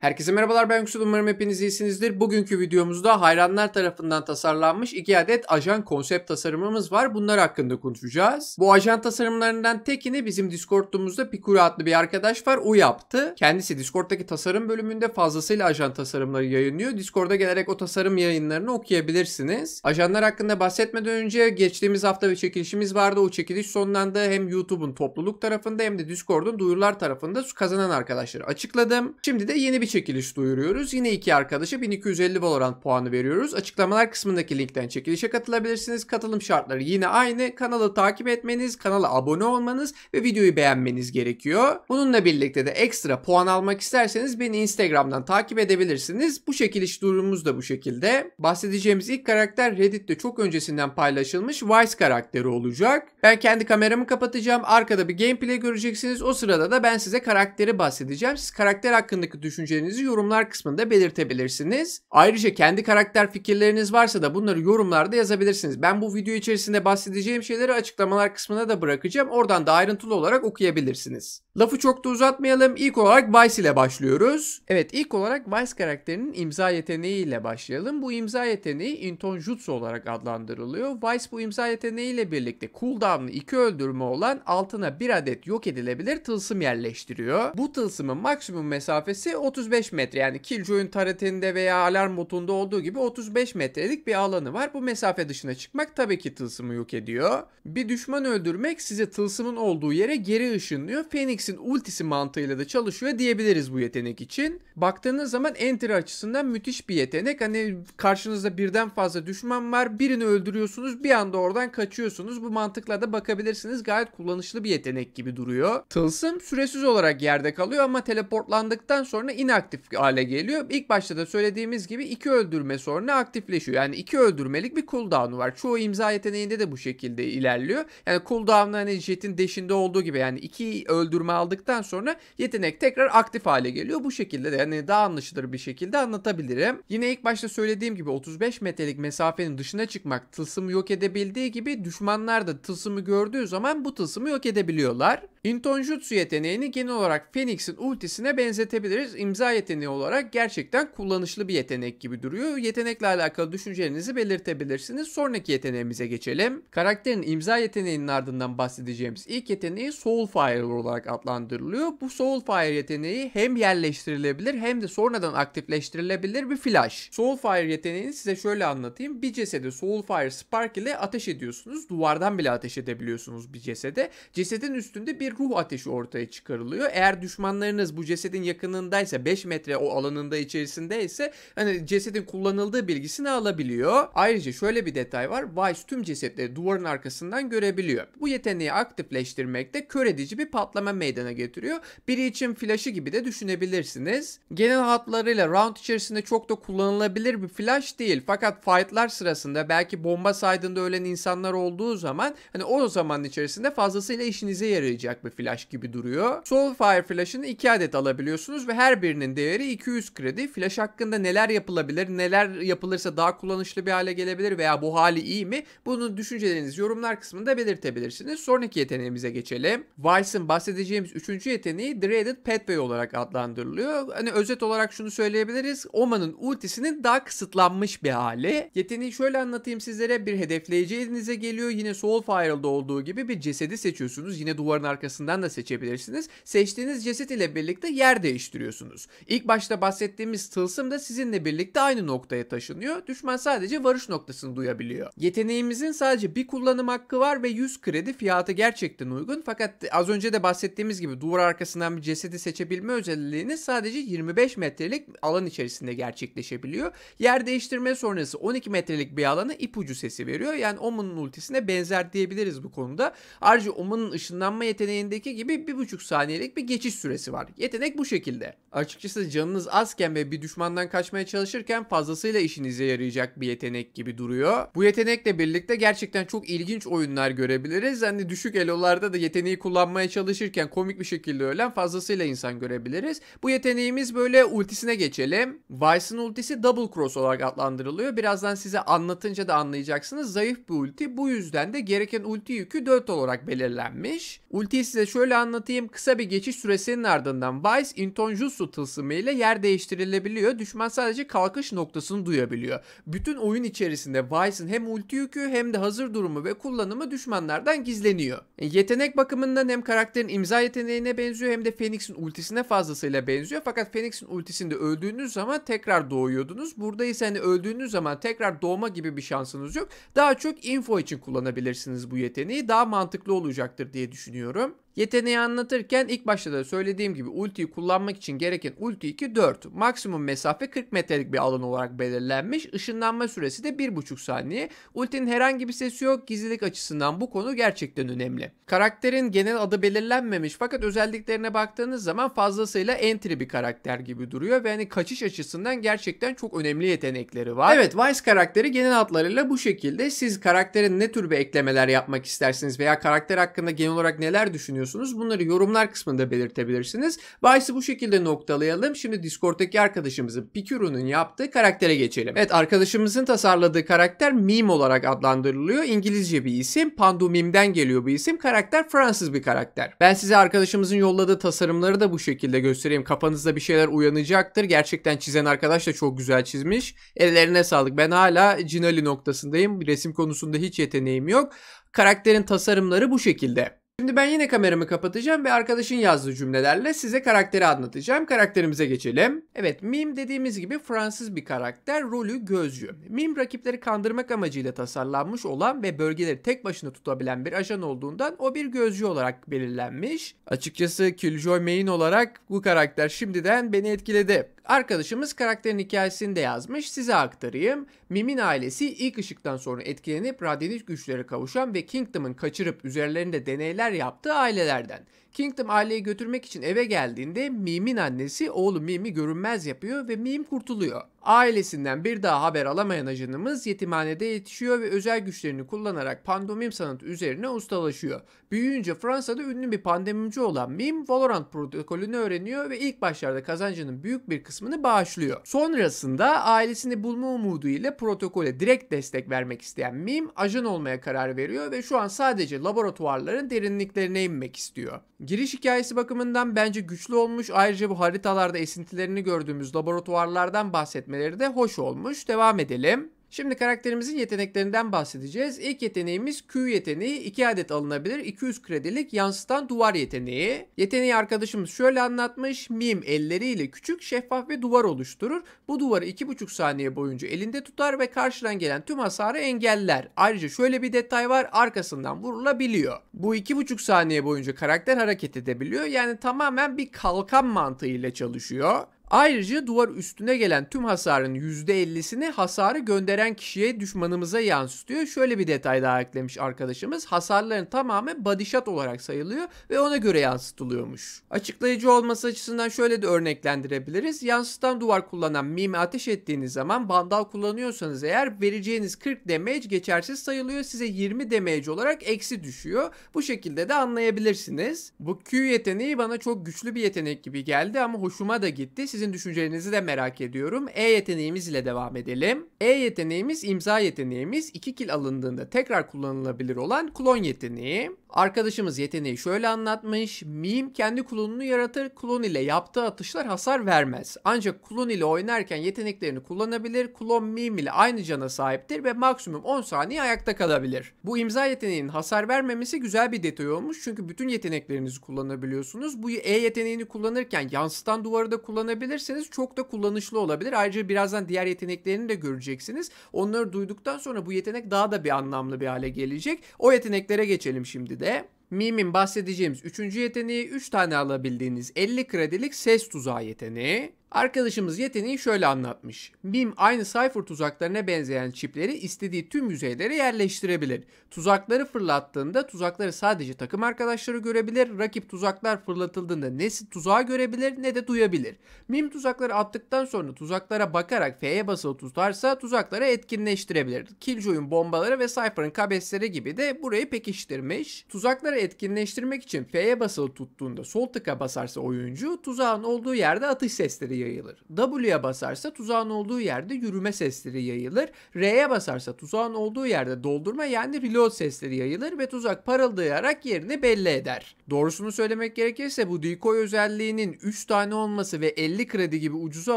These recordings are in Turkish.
Herkese merhabalar ben Yüksel umarım hepiniz iyisinizdir. Bugünkü videomuzda hayranlar tarafından tasarlanmış iki adet ajan konsept tasarımımız var. Bunlar hakkında konuşacağız. Bu ajan tasarımlarından tekini bizim Discord'umuzda Pikura adlı bir arkadaş var. O yaptı. Kendisi Discord'daki tasarım bölümünde fazlasıyla ajan tasarımları yayınlıyor. Discord'a gelerek o tasarım yayınlarını okuyabilirsiniz. Ajanlar hakkında bahsetmeden önce geçtiğimiz hafta bir çekilişimiz vardı. O çekiliş sonlandı. Hem YouTube'un topluluk tarafında hem de Discord'un duyurular tarafında kazanan arkadaşları açıkladım. Şimdi de yeni bir çekiliş duyuruyoruz. Yine iki arkadaşa 1250 Valorant puanı veriyoruz. Açıklamalar kısmındaki linkten çekilişe katılabilirsiniz. Katılım şartları yine aynı. Kanalı takip etmeniz, kanala abone olmanız ve videoyu beğenmeniz gerekiyor. Bununla birlikte de ekstra puan almak isterseniz beni Instagram'dan takip edebilirsiniz. Bu çekiliş durumumuz da bu şekilde. Bahsedeceğimiz ilk karakter Reddit'te çok öncesinden paylaşılmış Vice karakteri olacak. Ben kendi kameramı kapatacağım. Arkada bir gameplay göreceksiniz. O sırada da ben size karakteri bahsedeceğim. Siz karakter hakkındaki düşünceleri düşüncelerinizi yorumlar kısmında belirtebilirsiniz. Ayrıca kendi karakter fikirleriniz varsa da bunları yorumlarda yazabilirsiniz. Ben bu video içerisinde bahsedeceğim şeyleri açıklamalar kısmına da bırakacağım. Oradan da ayrıntılı olarak okuyabilirsiniz. Lafı çok da uzatmayalım. İlk olarak Vice ile başlıyoruz. Evet ilk olarak Vice karakterinin imza yeteneği ile başlayalım. Bu imza yeteneği Inton Jutsu olarak adlandırılıyor. Vice bu imza yeteneği ile birlikte cooldown'ı iki öldürme olan altına bir adet yok edilebilir tılsım yerleştiriyor. Bu tılsımın maksimum mesafesi 30 35 metre yani Killjoy'un taretinde veya alarm botunda olduğu gibi 35 metrelik bir alanı var. Bu mesafe dışına çıkmak tabii ki tılsımı yok ediyor. Bir düşman öldürmek size tılsımın olduğu yere geri ışınlıyor. Phoenix'in ultisi mantığıyla da çalışıyor diyebiliriz bu yetenek için. Baktığınız zaman Enter açısından müthiş bir yetenek. Hani karşınızda birden fazla düşman var. Birini öldürüyorsunuz bir anda oradan kaçıyorsunuz. Bu mantıkla da bakabilirsiniz. Gayet kullanışlı bir yetenek gibi duruyor. Tılsım süresiz olarak yerde kalıyor ama teleportlandıktan sonra iner aktif hale geliyor. İlk başta da söylediğimiz gibi iki öldürme sonra aktifleşiyor. Yani iki öldürmelik bir cooldown'u var. Çoğu imza yeteneğinde de bu şekilde ilerliyor. Yani cooldown'u hani jetin deşinde olduğu gibi yani iki öldürme aldıktan sonra yetenek tekrar aktif hale geliyor. Bu şekilde de yani daha anlaşılır bir şekilde anlatabilirim. Yine ilk başta söylediğim gibi 35 metrelik mesafenin dışına çıkmak tılsımı yok edebildiği gibi düşmanlar da tılsımı gördüğü zaman bu tılsımı yok edebiliyorlar. Intonjutsu yeteneğini genel olarak Phoenix'in ultisine benzetebiliriz. İmza imza yeteneği olarak gerçekten kullanışlı bir yetenek gibi duruyor. Yetenekle alakalı düşüncelerinizi belirtebilirsiniz. Sonraki yeteneğimize geçelim. Karakterin imza yeteneğinin ardından bahsedeceğimiz ilk yeteneği Fire olarak adlandırılıyor. Bu Soul Fire yeteneği hem yerleştirilebilir hem de sonradan aktifleştirilebilir bir flash. Soul Fire yeteneğini size şöyle anlatayım. Bir cesede Soul Fire Spark ile ateş ediyorsunuz. Duvardan bile ateş edebiliyorsunuz bir cesede. Cesedin üstünde bir ruh ateşi ortaya çıkarılıyor. Eğer düşmanlarınız bu cesedin yakınındaysa 5 5 metre o alanında içerisinde ise hani cesedin kullanıldığı bilgisini alabiliyor. Ayrıca şöyle bir detay var. Vice tüm cesetleri duvarın arkasından görebiliyor. Bu yeteneği aktifleştirmekte kör edici bir patlama meydana getiriyor. Biri için flaşı gibi de düşünebilirsiniz. Genel hatlarıyla round içerisinde çok da kullanılabilir bir flash değil. Fakat fightlar sırasında belki bomba saydığında ölen insanlar olduğu zaman hani o zaman içerisinde fazlasıyla işinize yarayacak bir flash gibi duruyor. Soulfire Flash'ını 2 adet alabiliyorsunuz ve her birinin kredilerin değeri 200 kredi. Flash hakkında neler yapılabilir, neler yapılırsa daha kullanışlı bir hale gelebilir veya bu hali iyi mi? Bunu düşüncelerinizi yorumlar kısmında belirtebilirsiniz. Sonraki yeteneğimize geçelim. Vice'ın bahsedeceğimiz üçüncü yeteneği Dreaded Pathway olarak adlandırılıyor. Hani özet olarak şunu söyleyebiliriz. Oma'nın ultisinin daha kısıtlanmış bir hali. Yeteneği şöyle anlatayım sizlere. Bir hedefleyici elinize geliyor. Yine Soulfire'da olduğu gibi bir cesedi seçiyorsunuz. Yine duvarın arkasından da seçebilirsiniz. Seçtiğiniz ceset ile birlikte yer değiştiriyorsunuz. İlk başta bahsettiğimiz tılsım da sizinle birlikte aynı noktaya taşınıyor. Düşman sadece varış noktasını duyabiliyor. Yeteneğimizin sadece bir kullanım hakkı var ve 100 kredi fiyatı gerçekten uygun. Fakat az önce de bahsettiğimiz gibi duvar arkasından bir cesedi seçebilme özelliğini sadece 25 metrelik alan içerisinde gerçekleşebiliyor. Yer değiştirme sonrası 12 metrelik bir alanı ipucu sesi veriyor. Yani Omen'ın ultisine benzer diyebiliriz bu konuda. Ayrıca Omen'ın ışınlanma yeteneğindeki gibi 1,5 saniyelik bir geçiş süresi var. Yetenek bu şekilde. Açık açıkçası canınız azken ve bir düşmandan kaçmaya çalışırken fazlasıyla işinize yarayacak bir yetenek gibi duruyor. Bu yetenekle birlikte gerçekten çok ilginç oyunlar görebiliriz. Hani düşük elolarda da yeteneği kullanmaya çalışırken komik bir şekilde ölen fazlasıyla insan görebiliriz. Bu yeteneğimiz böyle ultisine geçelim. Vice'ın ultisi Double Cross olarak adlandırılıyor. Birazdan size anlatınca da anlayacaksınız. Zayıf bir ulti. Bu yüzden de gereken ulti yükü 4 olarak belirlenmiş. Ultiyi size şöyle anlatayım. Kısa bir geçiş süresinin ardından Vice Inton Jutsu ısınmayla yer değiştirilebiliyor. Düşman sadece kalkış noktasını duyabiliyor. Bütün oyun içerisinde Vice'ın hem ulti yükü hem de hazır durumu ve kullanımı düşmanlardan gizleniyor. E, yetenek bakımından hem karakterin imza yeteneğine benziyor hem de Phoenix'in ultisine fazlasıyla benziyor. Fakat Phoenix'in ultisinde öldüğünüz zaman tekrar doğuyordunuz. Burada ise hani öldüğünüz zaman tekrar doğma gibi bir şansınız yok. Daha çok info için kullanabilirsiniz bu yeteneği. Daha mantıklı olacaktır diye düşünüyorum. Yeteneği anlatırken ilk başta da söylediğim gibi ultiyi kullanmak için gereken ulti 2 4. Maksimum mesafe 40 metrelik bir alan olarak belirlenmiş. Işınlanma süresi de 1,5 saniye. Ultinin herhangi bir sesi yok. Gizlilik açısından bu konu gerçekten önemli. Karakterin genel adı belirlenmemiş fakat özelliklerine baktığınız zaman fazlasıyla entry bir karakter gibi duruyor ve hani kaçış açısından gerçekten çok önemli yetenekleri var. Evet Vice karakteri genel adlarıyla bu şekilde. Siz karakterin ne tür bir eklemeler yapmak istersiniz veya karakter hakkında genel olarak neler düşünüyorsunuz? düşünüyorsunuz? Bunları yorumlar kısmında belirtebilirsiniz. Bahsi bu şekilde noktalayalım. Şimdi Discord'daki arkadaşımızın Picuru'nun yaptığı karaktere geçelim. Evet arkadaşımızın tasarladığı karakter Meme olarak adlandırılıyor. İngilizce bir isim. Pandu Meme'den geliyor bu isim. Karakter Fransız bir karakter. Ben size arkadaşımızın yolladığı tasarımları da bu şekilde göstereyim. Kafanızda bir şeyler uyanacaktır. Gerçekten çizen arkadaş da çok güzel çizmiş. Ellerine sağlık. Ben hala Cinali noktasındayım. Resim konusunda hiç yeteneğim yok. Karakterin tasarımları bu şekilde. Şimdi ben yine kameramı kapatacağım ve arkadaşın yazdığı cümlelerle size karakteri anlatacağım. Karakterimize geçelim. Evet Mim dediğimiz gibi Fransız bir karakter. Rolü gözcü. Mim rakipleri kandırmak amacıyla tasarlanmış olan ve bölgeleri tek başına tutabilen bir ajan olduğundan o bir gözcü olarak belirlenmiş. Açıkçası Killjoy Main olarak bu karakter şimdiden beni etkiledi. Arkadaşımız karakterin hikayesini de yazmış size aktarayım. Mim'in ailesi ilk ışıktan sonra etkilenip radyanik güçlere kavuşan ve Kingdom'ın kaçırıp üzerlerinde deneyler yaptığı ailelerden. Kingdom aileyi götürmek için eve geldiğinde Mim'in annesi oğlu Mim'i görünmez yapıyor ve Mim kurtuluyor. Ailesinden bir daha haber alamayan ajanımız yetimhanede yetişiyor ve özel güçlerini kullanarak pandomim sanatı üzerine ustalaşıyor. Büyüyünce Fransa'da ünlü bir pandemimci olan Mim, Valorant protokolünü öğreniyor ve ilk başlarda kazancının büyük bir kısmını bağışlıyor. Sonrasında ailesini bulma umudu ile protokole direkt destek vermek isteyen Mim, ajan olmaya karar veriyor ve şu an sadece laboratuvarların derinliklerine inmek istiyor. Giriş hikayesi bakımından bence güçlü olmuş. Ayrıca bu haritalarda esintilerini gördüğümüz laboratuvarlardan bahsetmeleri de hoş olmuş. Devam edelim. Şimdi karakterimizin yeteneklerinden bahsedeceğiz. İlk yeteneğimiz Q yeteneği 2 adet alınabilir. 200 kredilik yansıtan duvar yeteneği. Yeteneği arkadaşımız şöyle anlatmış. Mim elleriyle küçük şeffaf bir duvar oluşturur. Bu duvarı 2,5 saniye boyunca elinde tutar ve karşıdan gelen tüm hasarı engeller. Ayrıca şöyle bir detay var. Arkasından vurulabiliyor. Bu 2,5 saniye boyunca karakter hareket edebiliyor. Yani tamamen bir kalkan mantığıyla çalışıyor. Ayrıca duvar üstüne gelen tüm hasarın %50'sini hasarı gönderen kişiye düşmanımıza yansıtıyor. Şöyle bir detay daha eklemiş arkadaşımız. Hasarların tamamı body shot olarak sayılıyor ve ona göre yansıtılıyormuş. Açıklayıcı olması açısından şöyle de örneklendirebiliriz. Yansıtan duvar kullanan mime ateş ettiğiniz zaman bandal kullanıyorsanız eğer vereceğiniz 40 damage geçersiz sayılıyor. Size 20 damage olarak eksi düşüyor. Bu şekilde de anlayabilirsiniz. Bu Q yeteneği bana çok güçlü bir yetenek gibi geldi ama hoşuma da gitti. Siz sizin düşüncelerinizi de merak ediyorum. E yeteneğimiz ile devam edelim. E yeteneğimiz imza yeteneğimiz 2 kil alındığında tekrar kullanılabilir olan klon yeteneği. Arkadaşımız yeteneği şöyle anlatmış. Mim kendi klonunu yaratır. Klon ile yaptığı atışlar hasar vermez. Ancak klon ile oynarken yeteneklerini kullanabilir. Klon mim ile aynı cana sahiptir ve maksimum 10 saniye ayakta kalabilir. Bu imza yeteneğinin hasar vermemesi güzel bir detay olmuş. Çünkü bütün yeteneklerinizi kullanabiliyorsunuz. Bu E yeteneğini kullanırken yansıtan duvarı da kullanabilirsiniz. Çok da kullanışlı olabilir. Ayrıca birazdan diğer yeteneklerini de göreceksiniz. Onları duyduktan sonra bu yetenek daha da bir anlamlı bir hale gelecek. O yeteneklere geçelim şimdi kredide Mim'in bahsedeceğimiz 3. yeteneği 3 tane alabildiğiniz 50 kredilik ses tuzağı yeteneği. Arkadaşımız yeteneği şöyle anlatmış. Mim aynı cipher tuzaklarına benzeyen çipleri istediği tüm yüzeylere yerleştirebilir. Tuzakları fırlattığında tuzakları sadece takım arkadaşları görebilir. Rakip tuzaklar fırlatıldığında ne tuzağı görebilir ne de duyabilir. Mim tuzakları attıktan sonra tuzaklara bakarak F'ye basılı tutarsa tuzakları etkinleştirebilir. Killjoy'un bombaları ve Cypher'ın kabesleri gibi de burayı pekiştirmiş. Tuzakları etkinleştirmek için F'ye basılı tuttuğunda sol tıka basarsa oyuncu tuzağın olduğu yerde atış sesleri yayılır. W'ye basarsa tuzağın olduğu yerde yürüme sesleri yayılır. R'ye basarsa tuzağın olduğu yerde doldurma yani reload sesleri yayılır ve tuzak parıldayarak yerini belli eder. Doğrusunu söylemek gerekirse bu decoy özelliğinin 3 tane olması ve 50 kredi gibi ucuza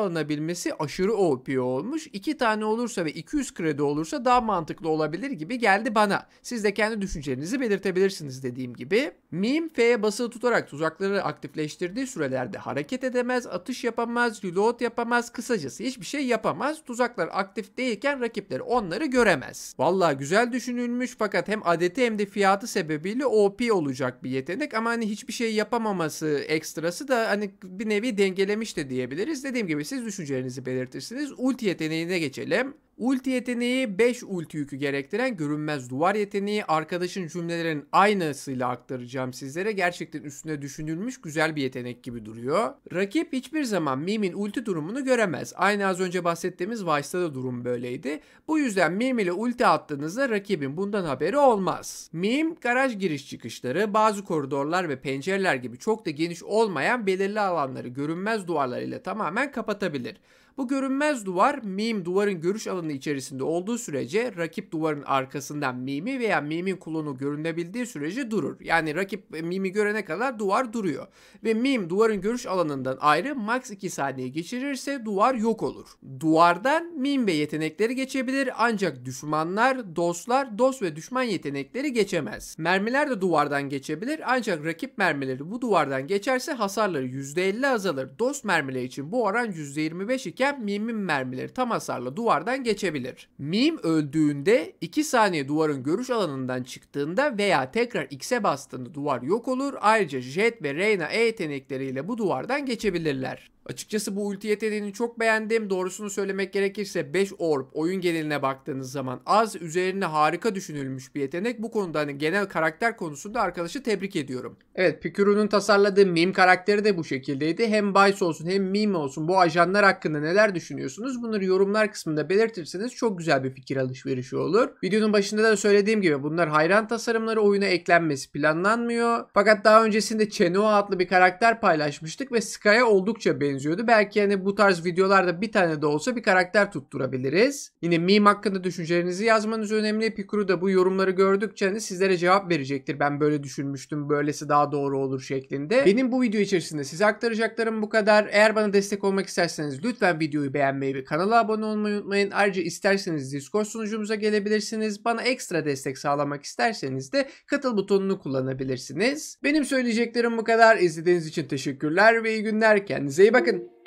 alınabilmesi aşırı OP olmuş. 2 tane olursa ve 200 kredi olursa daha mantıklı olabilir gibi geldi bana. Siz de kendi düşüncelerinizi belirtebilirsiniz dediğim gibi. Meme F'ye basılı tutarak tuzakları aktifleştirdiği sürelerde hareket edemez, atış yapamaz, yapamaz, reload yapamaz, kısacası hiçbir şey yapamaz. Tuzaklar aktif değilken rakipleri onları göremez. Valla güzel düşünülmüş fakat hem adeti hem de fiyatı sebebiyle OP olacak bir yetenek ama hani hiçbir şey yapamaması ekstrası da hani bir nevi dengelemiş de diyebiliriz. Dediğim gibi siz düşüncelerinizi belirtirsiniz. Ulti yeteneğine geçelim. Ulti yeteneği 5 ulti yükü gerektiren görünmez duvar yeteneği. Arkadaşın cümlelerin aynısıyla aktaracağım sizlere. Gerçekten üstüne düşünülmüş güzel bir yetenek gibi duruyor. Rakip hiçbir zaman Mim'in ulti durumunu göremez. Aynı az önce bahsettiğimiz Vice'da da durum böyleydi. Bu yüzden Mim ile ulti attığınızda rakibin bundan haberi olmaz. Mim garaj giriş çıkışları, bazı koridorlar ve pencereler gibi çok da geniş olmayan belirli alanları görünmez duvarlarıyla tamamen kapatabilir. Bu görünmez duvar mim duvarın görüş alanı içerisinde olduğu sürece rakip duvarın arkasından mimi veya mimin kulunu görünebildiği sürece durur. Yani rakip mimi görene kadar duvar duruyor. Ve mim duvarın görüş alanından ayrı max 2 saniye geçirirse duvar yok olur. Duvardan mim ve yetenekleri geçebilir ancak düşmanlar, dostlar, dost ve düşman yetenekleri geçemez. Mermiler de duvardan geçebilir ancak rakip mermileri bu duvardan geçerse hasarları %50 azalır. Dost mermileri için bu oran %25 iken geçerken mimin mermileri tam hasarla duvardan geçebilir. Mim öldüğünde 2 saniye duvarın görüş alanından çıktığında veya tekrar X'e bastığında duvar yok olur. Ayrıca Jet ve Reyna E yetenekleriyle bu duvardan geçebilirler. Açıkçası bu ulti yeteneğini çok beğendim. Doğrusunu söylemek gerekirse 5 orb oyun geneline baktığınız zaman az üzerine harika düşünülmüş bir yetenek. Bu konuda hani genel karakter konusunda arkadaşı tebrik ediyorum. Evet Picuru'nun tasarladığı meme karakteri de bu şekildeydi. Hem Bice olsun hem meme olsun bu ajanlar hakkında neler düşünüyorsunuz? Bunları yorumlar kısmında belirtirseniz çok güzel bir fikir alışverişi olur. Videonun başında da söylediğim gibi bunlar hayran tasarımları oyuna eklenmesi planlanmıyor. Fakat daha öncesinde Chenua adlı bir karakter paylaşmıştık ve Sky'a oldukça benziyor benziyordu. Belki hani bu tarz videolarda bir tane de olsa bir karakter tutturabiliriz. Yine meme hakkında düşüncelerinizi yazmanız önemli. Pikuru da bu yorumları gördükçe hani sizlere cevap verecektir. Ben böyle düşünmüştüm, böylesi daha doğru olur şeklinde. Benim bu video içerisinde size aktaracaklarım bu kadar. Eğer bana destek olmak isterseniz lütfen videoyu beğenmeyi ve kanala abone olmayı unutmayın. Ayrıca isterseniz Discord sunucumuza gelebilirsiniz. Bana ekstra destek sağlamak isterseniz de katıl butonunu kullanabilirsiniz. Benim söyleyeceklerim bu kadar. İzlediğiniz için teşekkürler ve iyi günler. Kendinize iyi bakın. reckon